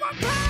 my power.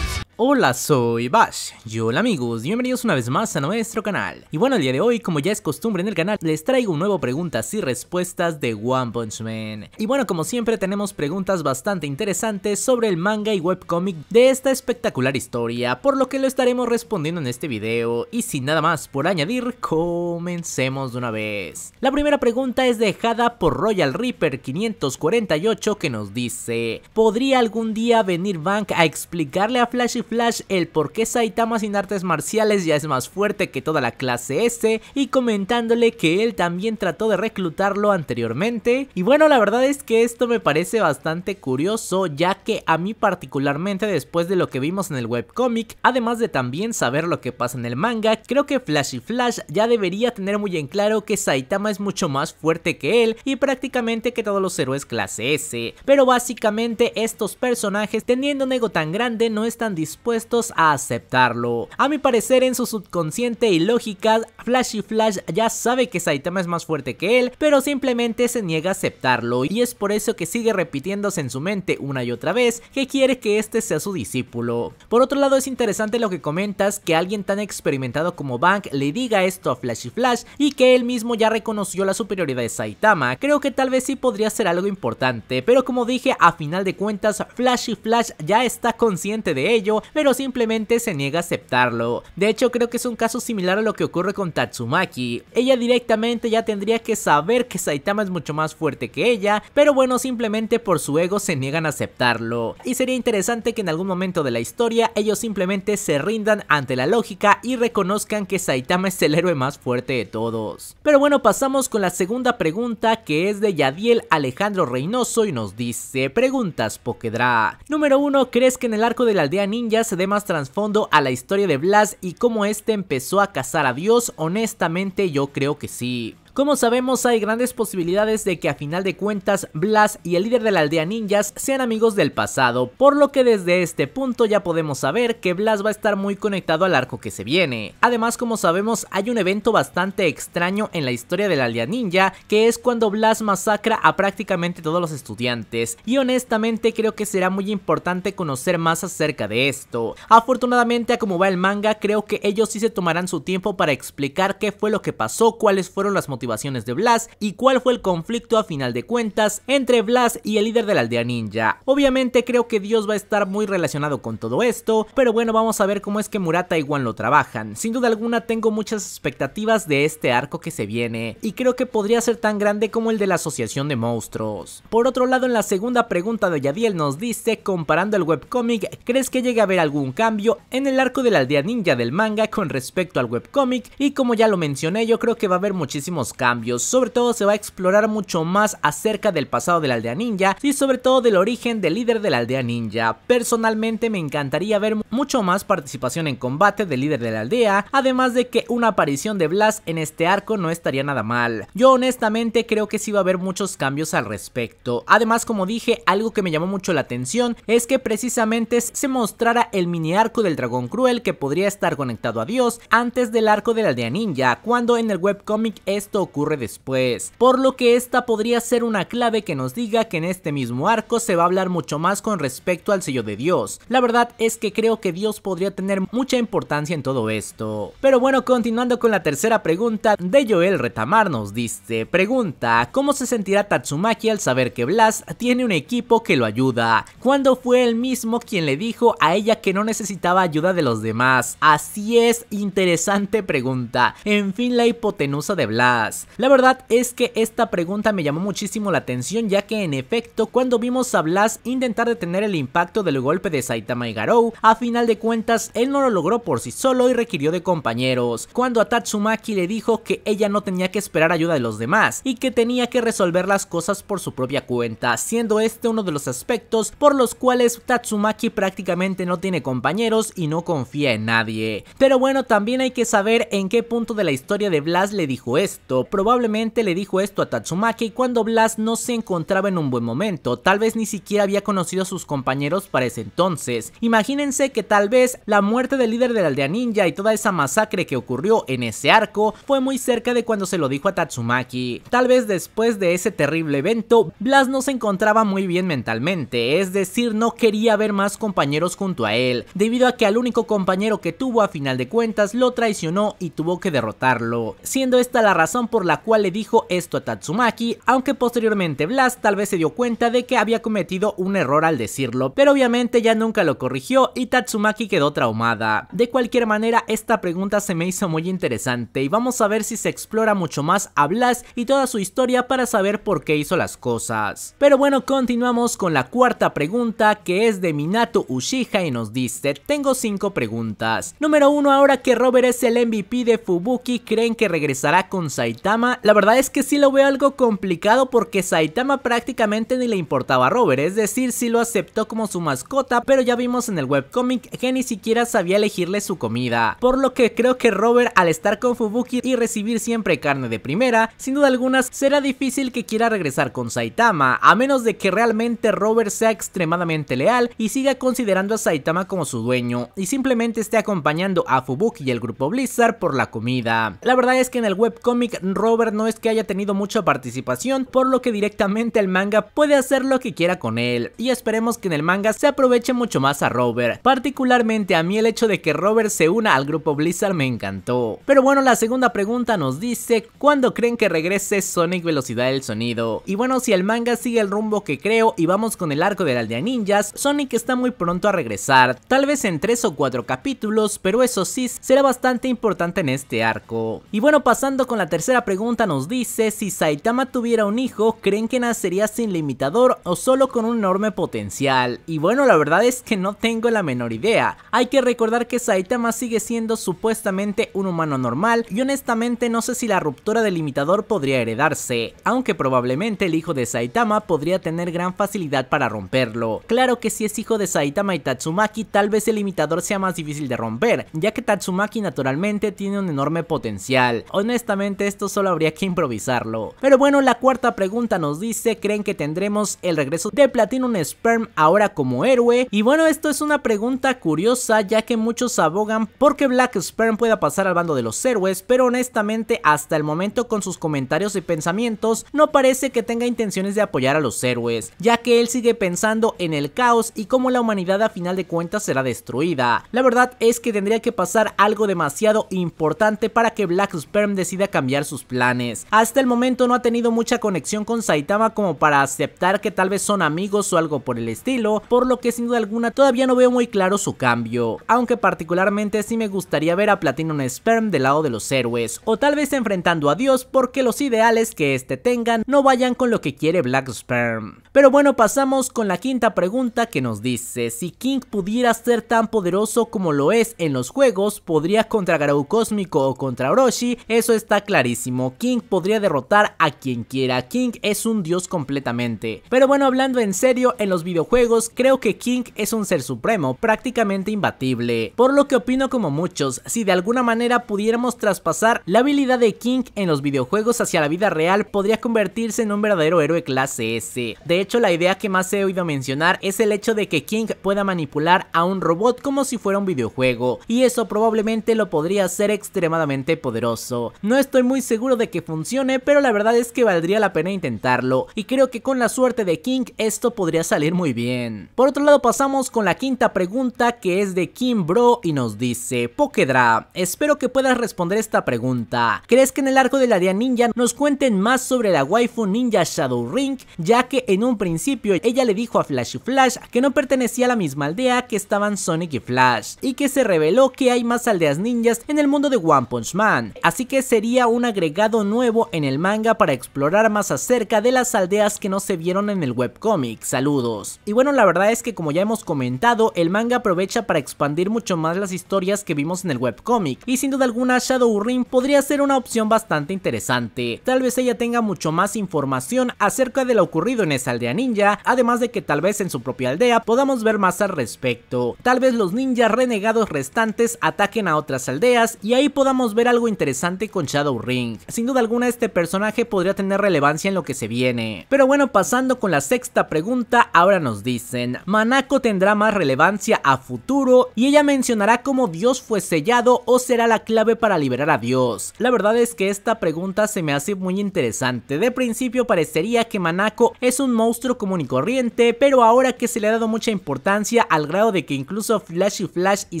Hola, soy Bash. Y hola amigos, bienvenidos una vez más a nuestro canal. Y bueno, el día de hoy, como ya es costumbre en el canal, les traigo un nuevo preguntas y respuestas de One Punch Man. Y bueno, como siempre tenemos preguntas bastante interesantes sobre el manga y webcomic de esta espectacular historia, por lo que lo estaremos respondiendo en este video. Y sin nada más por añadir, comencemos de una vez. La primera pregunta es dejada por Royal Reaper 548 que nos dice, ¿podría algún día venir Bank a explicarle a Flash Flash el por qué Saitama sin artes marciales ya es más fuerte que toda la clase S y comentándole que él también trató de reclutarlo anteriormente. Y bueno, la verdad es que esto me parece bastante curioso ya que a mí particularmente después de lo que vimos en el webcomic, además de también saber lo que pasa en el manga, creo que Flash y Flash ya debería tener muy en claro que Saitama es mucho más fuerte que él y prácticamente que todos los héroes clase S. Pero básicamente estos personajes teniendo un ego tan grande no están dispuestos dispuestos a aceptarlo. A mi parecer en su subconsciente y lógica, Flash y Flash ya sabe que Saitama es más fuerte que él, pero simplemente se niega a aceptarlo y es por eso que sigue repitiéndose en su mente una y otra vez que quiere que este sea su discípulo. Por otro lado es interesante lo que comentas que alguien tan experimentado como Bank le diga esto a Flash y Flash y que él mismo ya reconoció la superioridad de Saitama, creo que tal vez sí podría ser algo importante, pero como dije a final de cuentas Flash y Flash ya está consciente de ello pero simplemente se niega a aceptarlo. De hecho, creo que es un caso similar a lo que ocurre con Tatsumaki. Ella directamente ya tendría que saber que Saitama es mucho más fuerte que ella, pero bueno, simplemente por su ego se niegan a aceptarlo. Y sería interesante que en algún momento de la historia ellos simplemente se rindan ante la lógica y reconozcan que Saitama es el héroe más fuerte de todos. Pero bueno, pasamos con la segunda pregunta que es de Yadiel Alejandro Reynoso y nos dice, preguntas Pokedra. Número 1, ¿crees que en el arco de la aldea ninja se dé más trasfondo a la historia de Blas y cómo este empezó a cazar a Dios, honestamente yo creo que sí. Como sabemos hay grandes posibilidades de que a final de cuentas Blas y el líder de la aldea ninjas sean amigos del pasado, por lo que desde este punto ya podemos saber que Blas va a estar muy conectado al arco que se viene. Además como sabemos hay un evento bastante extraño en la historia de la aldea ninja que es cuando Blas masacra a prácticamente todos los estudiantes y honestamente creo que será muy importante conocer más acerca de esto. Afortunadamente a como va el manga creo que ellos sí se tomarán su tiempo para explicar qué fue lo que pasó, cuáles fueron las motivaciones motivaciones de Blas y cuál fue el conflicto a final de cuentas entre Blas y el líder de la aldea ninja. Obviamente creo que Dios va a estar muy relacionado con todo esto, pero bueno vamos a ver cómo es que Murata y Juan lo trabajan. Sin duda alguna tengo muchas expectativas de este arco que se viene y creo que podría ser tan grande como el de la asociación de monstruos. Por otro lado en la segunda pregunta de Yadiel nos dice comparando el webcomic ¿crees que llegue a haber algún cambio en el arco de la aldea ninja del manga con respecto al webcomic? Y como ya lo mencioné yo creo que va a haber muchísimos cambios. Sobre todo se va a explorar mucho más acerca del pasado de la aldea ninja y sobre todo del origen del líder de la aldea ninja. Personalmente me encantaría ver mucho más participación en combate del líder de la aldea, además de que una aparición de Blast en este arco no estaría nada mal. Yo honestamente creo que sí va a haber muchos cambios al respecto. Además, como dije, algo que me llamó mucho la atención es que precisamente se mostrara el mini arco del dragón cruel que podría estar conectado a Dios antes del arco de la aldea ninja, cuando en el webcomic esto ocurre después, por lo que esta podría ser una clave que nos diga que en este mismo arco se va a hablar mucho más con respecto al sello de Dios. La verdad es que creo que Dios podría tener mucha importancia en todo esto. Pero bueno, continuando con la tercera pregunta de Joel Retamar nos dice, pregunta, ¿cómo se sentirá Tatsumaki al saber que Blas tiene un equipo que lo ayuda? ¿Cuándo fue él mismo quien le dijo a ella que no necesitaba ayuda de los demás? Así es, interesante pregunta. En fin, la hipotenusa de Blas. La verdad es que esta pregunta me llamó muchísimo la atención ya que en efecto cuando vimos a Blas intentar detener el impacto del golpe de Saitama y Garou, a final de cuentas él no lo logró por sí solo y requirió de compañeros, cuando a Tatsumaki le dijo que ella no tenía que esperar ayuda de los demás y que tenía que resolver las cosas por su propia cuenta, siendo este uno de los aspectos por los cuales Tatsumaki prácticamente no tiene compañeros y no confía en nadie. Pero bueno, también hay que saber en qué punto de la historia de Blas le dijo esto, Probablemente le dijo esto a Tatsumaki cuando Blast no se encontraba en un buen momento, tal vez ni siquiera había conocido a sus compañeros para ese entonces. Imagínense que tal vez la muerte del líder de la aldea ninja y toda esa masacre que ocurrió en ese arco fue muy cerca de cuando se lo dijo a Tatsumaki. Tal vez después de ese terrible evento, Blast no se encontraba muy bien mentalmente, es decir, no quería ver más compañeros junto a él, debido a que al único compañero que tuvo a final de cuentas lo traicionó y tuvo que derrotarlo, siendo esta la razón por la cual le dijo esto a Tatsumaki, aunque posteriormente Blast tal vez se dio cuenta de que había cometido un error al decirlo, pero obviamente ya nunca lo corrigió y Tatsumaki quedó traumada. De cualquier manera, esta pregunta se me hizo muy interesante y vamos a ver si se explora mucho más a Blast y toda su historia para saber por qué hizo las cosas. Pero bueno, continuamos con la cuarta pregunta que es de Minato Ushija y nos dice, tengo 5 preguntas. Número 1, ahora que Robert es el MVP de Fubuki, ¿creen que regresará con Saito? la verdad es que sí lo veo algo complicado porque Saitama prácticamente ni le importaba a Robert, es decir, sí lo aceptó como su mascota, pero ya vimos en el webcomic que ni siquiera sabía elegirle su comida, por lo que creo que Robert al estar con Fubuki y recibir siempre carne de primera, sin duda alguna será difícil que quiera regresar con Saitama, a menos de que realmente Robert sea extremadamente leal y siga considerando a Saitama como su dueño y simplemente esté acompañando a Fubuki y el grupo Blizzard por la comida. La verdad es que en el webcomic Robert no es que haya tenido mucha participación, por lo que directamente el manga puede hacer lo que quiera con él, y esperemos que en el manga se aproveche mucho más a Robert. Particularmente a mí el hecho de que Robert se una al grupo Blizzard me encantó. Pero bueno, la segunda pregunta nos dice, ¿cuándo creen que regrese Sonic Velocidad del Sonido? Y bueno, si el manga sigue el rumbo que creo y vamos con el arco de la aldea ninjas, Sonic está muy pronto a regresar, tal vez en 3 o 4 capítulos, pero eso sí, será bastante importante en este arco. Y bueno, pasando con la tercera pregunta nos dice, si Saitama tuviera un hijo, ¿creen que nacería sin limitador o solo con un enorme potencial? Y bueno, la verdad es que no tengo la menor idea. Hay que recordar que Saitama sigue siendo supuestamente un humano normal y honestamente no sé si la ruptura del limitador podría heredarse, aunque probablemente el hijo de Saitama podría tener gran facilidad para romperlo. Claro que si es hijo de Saitama y Tatsumaki, tal vez el limitador sea más difícil de romper, ya que Tatsumaki naturalmente tiene un enorme potencial. Honestamente esto solo habría que improvisarlo. Pero bueno, la cuarta pregunta nos dice, ¿creen que tendremos el regreso de Platinum Sperm ahora como héroe? Y bueno, esto es una pregunta curiosa ya que muchos abogan porque Black Sperm pueda pasar al bando de los héroes, pero honestamente hasta el momento con sus comentarios y pensamientos no parece que tenga intenciones de apoyar a los héroes, ya que él sigue pensando en el caos y cómo la humanidad a final de cuentas será destruida. La verdad es que tendría que pasar algo demasiado importante para que Black Sperm decida cambiar su planes. Hasta el momento no ha tenido mucha conexión con Saitama como para aceptar que tal vez son amigos o algo por el estilo, por lo que sin duda alguna todavía no veo muy claro su cambio, aunque particularmente sí me gustaría ver a Platinum Sperm del lado de los héroes, o tal vez enfrentando a Dios porque los ideales que este tengan no vayan con lo que quiere Black Sperm. Pero bueno, pasamos con la quinta pregunta que nos dice, si King pudiera ser tan poderoso como lo es en los juegos, ¿podría contra Garou Cósmico o contra Orochi? Eso está clarísimo King podría derrotar a quien quiera. King es un dios completamente. Pero bueno, hablando en serio, en los videojuegos creo que King es un ser supremo, prácticamente imbatible. Por lo que opino como muchos, si de alguna manera pudiéramos traspasar la habilidad de King en los videojuegos hacia la vida real, podría convertirse en un verdadero héroe clase S. De hecho, la idea que más he oído mencionar es el hecho de que King pueda manipular a un robot como si fuera un videojuego, y eso probablemente lo podría hacer extremadamente poderoso. No estoy muy seguro de que funcione, pero la verdad es que valdría la pena intentarlo, y creo que con la suerte de King esto podría salir muy bien. Por otro lado pasamos con la quinta pregunta que es de Kim Bro y nos dice, Pokedra, espero que puedas responder esta pregunta. ¿Crees que en el arco de la Día Ninja nos cuenten más sobre la waifu ninja Shadow Ring? Ya que en un principio ella le dijo a Flash y Flash que no pertenecía a la misma aldea que estaban Sonic y Flash, y que se reveló que hay más aldeas ninjas en el mundo de One Punch Man, así que sería una agregado nuevo en el manga para explorar más acerca de las aldeas que no se vieron en el webcomic. Saludos. Y bueno, la verdad es que como ya hemos comentado, el manga aprovecha para expandir mucho más las historias que vimos en el webcomic, y sin duda alguna Shadowrun podría ser una opción bastante interesante. Tal vez ella tenga mucho más información acerca de lo ocurrido en esa aldea ninja, además de que tal vez en su propia aldea podamos ver más al respecto. Tal vez los ninjas renegados restantes ataquen a otras aldeas y ahí podamos ver algo interesante con Shadow ring sin duda alguna este personaje podría tener relevancia en lo que se viene. Pero bueno, pasando con la sexta pregunta, ahora nos dicen, Manako tendrá más relevancia a futuro y ella mencionará cómo Dios fue sellado o será la clave para liberar a Dios. La verdad es que esta pregunta se me hace muy interesante. De principio parecería que Manako es un monstruo común y corriente, pero ahora que se le ha dado mucha importancia al grado de que incluso Flash y Flash y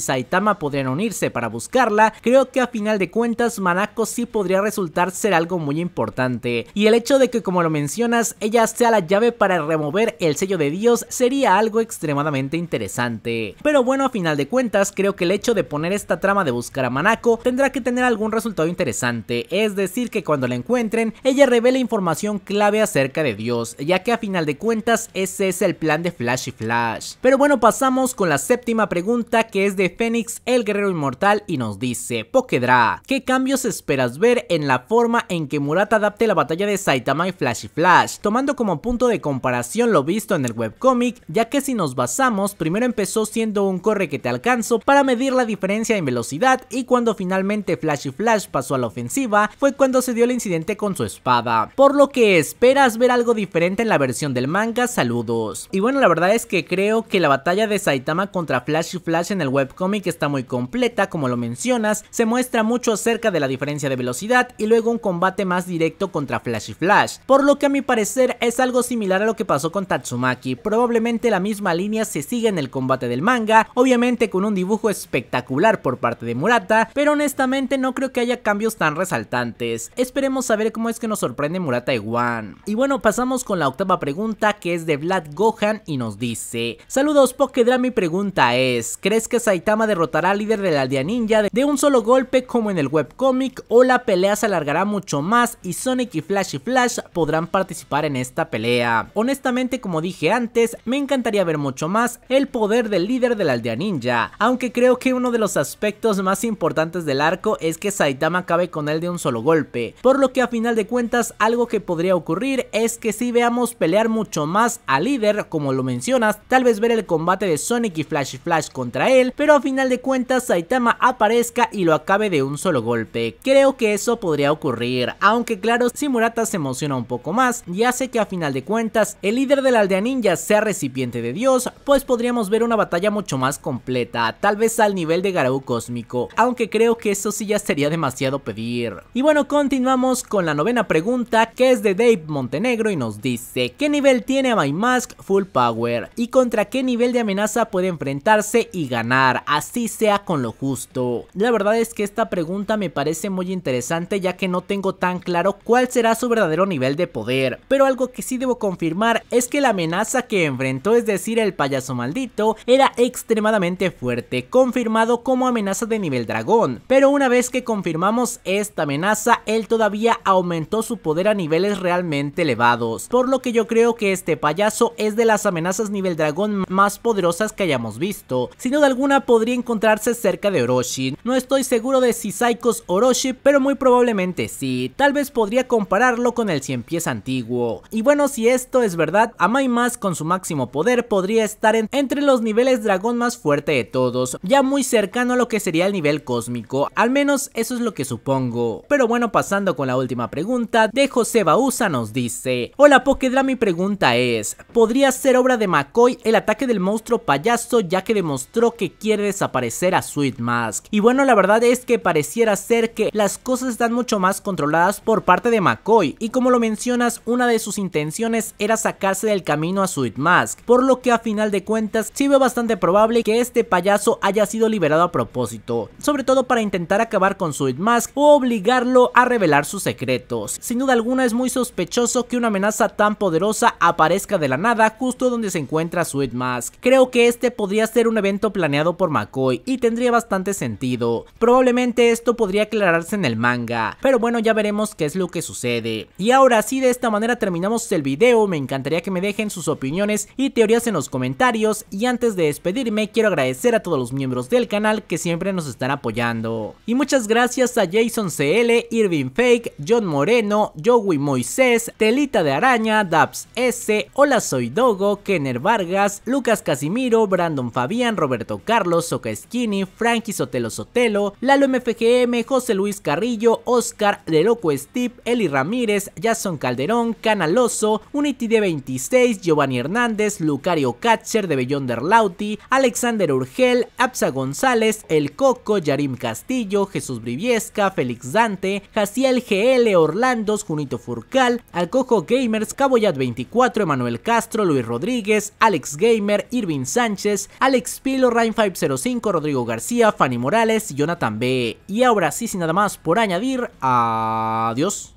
Saitama podrían unirse para buscarla, creo que a final de cuentas Manako sí podría resolver resultar ser algo muy importante, y el hecho de que como lo mencionas, ella sea la llave para remover el sello de Dios sería algo extremadamente interesante. Pero bueno, a final de cuentas, creo que el hecho de poner esta trama de buscar a Manako tendrá que tener algún resultado interesante, es decir que cuando la encuentren, ella revela información clave acerca de Dios, ya que a final de cuentas ese es el plan de Flash y Flash. Pero bueno, pasamos con la séptima pregunta que es de Fénix, el guerrero inmortal, y nos dice, Pokedra, ¿qué cambios esperas ver en la forma en que Murata adapte la batalla de Saitama y Flash y Flash, tomando como punto de comparación lo visto en el webcómic, ya que si nos basamos, primero empezó siendo un corre que te alcanzo para medir la diferencia en velocidad y cuando finalmente Flash y Flash pasó a la ofensiva fue cuando se dio el incidente con su espada, por lo que esperas ver algo diferente en la versión del manga, saludos. Y bueno, la verdad es que creo que la batalla de Saitama contra Flash y Flash en el webcómic está muy completa, como lo mencionas, se muestra mucho acerca de la diferencia de velocidad y luego un combate más directo contra Flash y Flash, por lo que a mi parecer es algo similar a lo que pasó con Tatsumaki, probablemente la misma línea se sigue en el combate del manga, obviamente con un dibujo espectacular por parte de Murata, pero honestamente no creo que haya cambios tan resaltantes, esperemos a ver cómo es que nos sorprende Murata y Wan. Y bueno, pasamos con la octava pregunta que es de Vlad Gohan y nos dice, saludos Pokedra, mi pregunta es, ¿crees que Saitama derrotará al líder de la aldea ninja de un solo golpe como en el webcomic o la pelea alargará mucho más y Sonic y Flash y Flash podrán participar en esta pelea. Honestamente, como dije antes, me encantaría ver mucho más el poder del líder de la aldea ninja, aunque creo que uno de los aspectos más importantes del arco es que Saitama acabe con él de un solo golpe, por lo que a final de cuentas algo que podría ocurrir es que si veamos pelear mucho más al líder, como lo mencionas, tal vez ver el combate de Sonic y Flash y Flash contra él, pero a final de cuentas Saitama aparezca y lo acabe de un solo golpe. Creo que eso podría ocurrir, aunque claro si Murata se emociona un poco más y hace que a final de cuentas el líder de la aldea ninja sea recipiente de Dios, pues podríamos ver una batalla mucho más completa, tal vez al nivel de Garou Cósmico, aunque creo que eso sí ya sería demasiado pedir. Y bueno, continuamos con la novena pregunta que es de Dave Montenegro y nos dice, ¿qué nivel tiene a My Mask Full Power? ¿Y contra qué nivel de amenaza puede enfrentarse y ganar? Así sea con lo justo. La verdad es que esta pregunta me parece muy interesante ya que no tengo tan claro cuál será su verdadero nivel de poder, pero algo que sí debo confirmar es que la amenaza que enfrentó, es decir el payaso maldito, era extremadamente fuerte, confirmado como amenaza de nivel dragón, pero una vez que confirmamos esta amenaza, él todavía aumentó su poder a niveles realmente elevados, por lo que yo creo que este payaso es de las amenazas nivel dragón más poderosas que hayamos visto, sin duda alguna podría encontrarse cerca de Orochi, no estoy seguro de si Psychos Oroshi, pero muy probablemente Probablemente sí, tal vez podría compararlo con el 100 pies antiguo. Y bueno, si esto es verdad, Amaimas con su máximo poder podría estar entre los niveles dragón más fuerte de todos, ya muy cercano a lo que sería el nivel cósmico, al menos eso es lo que supongo. Pero bueno, pasando con la última pregunta, de José Bausa nos dice, Hola Pokedra, mi pregunta es, ¿podría ser obra de McCoy el ataque del monstruo payaso ya que demostró que quiere desaparecer a Sweet Mask? Y bueno, la verdad es que pareciera ser que las cosas están mucho más controladas por parte de McCoy y como lo mencionas, una de sus intenciones era sacarse del camino a Sweet Mask, por lo que a final de cuentas sí veo bastante probable que este payaso haya sido liberado a propósito, sobre todo para intentar acabar con Sweet Mask o obligarlo a revelar sus secretos. Sin duda alguna es muy sospechoso que una amenaza tan poderosa aparezca de la nada justo donde se encuentra Sweet Mask. Creo que este podría ser un evento planeado por McCoy y tendría bastante sentido. Probablemente esto podría aclararse en el manga, pero bueno, ya veremos qué es lo que sucede. Y ahora sí, de esta manera terminamos el video. Me encantaría que me dejen sus opiniones y teorías en los comentarios. Y antes de despedirme, quiero agradecer a todos los miembros del canal que siempre nos están apoyando. Y muchas gracias a Jason CL, Irving Fake, John Moreno, Joey Moisés, Telita de Araña, Dabs S, Hola Soy Dogo, Kenner Vargas, Lucas Casimiro, Brandon Fabián, Roberto Carlos, Soca Skinny, Frankie Sotelo Sotelo, Lalo MFGM, José Luis Carrillo, Oscar, De Loco Steve, Eli Ramírez, Jason Calderón, Canaloso, Unity de 26, Giovanni Hernández, Lucario Catcher de Bellonder Lauti, Alexander Urgel, Absa González, El Coco, Yarim Castillo, Jesús Briviesca, Félix Dante, Jaciel GL, Orlandos, Junito Furcal, Alcojo Gamers, Caboyat 24, Emanuel Castro, Luis Rodríguez, Alex Gamer, Irving Sánchez, Alex Pilo, Rain 505, Rodrigo García, Fanny Morales, Jonathan B. Y ahora sí, sin nada más por añadir, Adiós.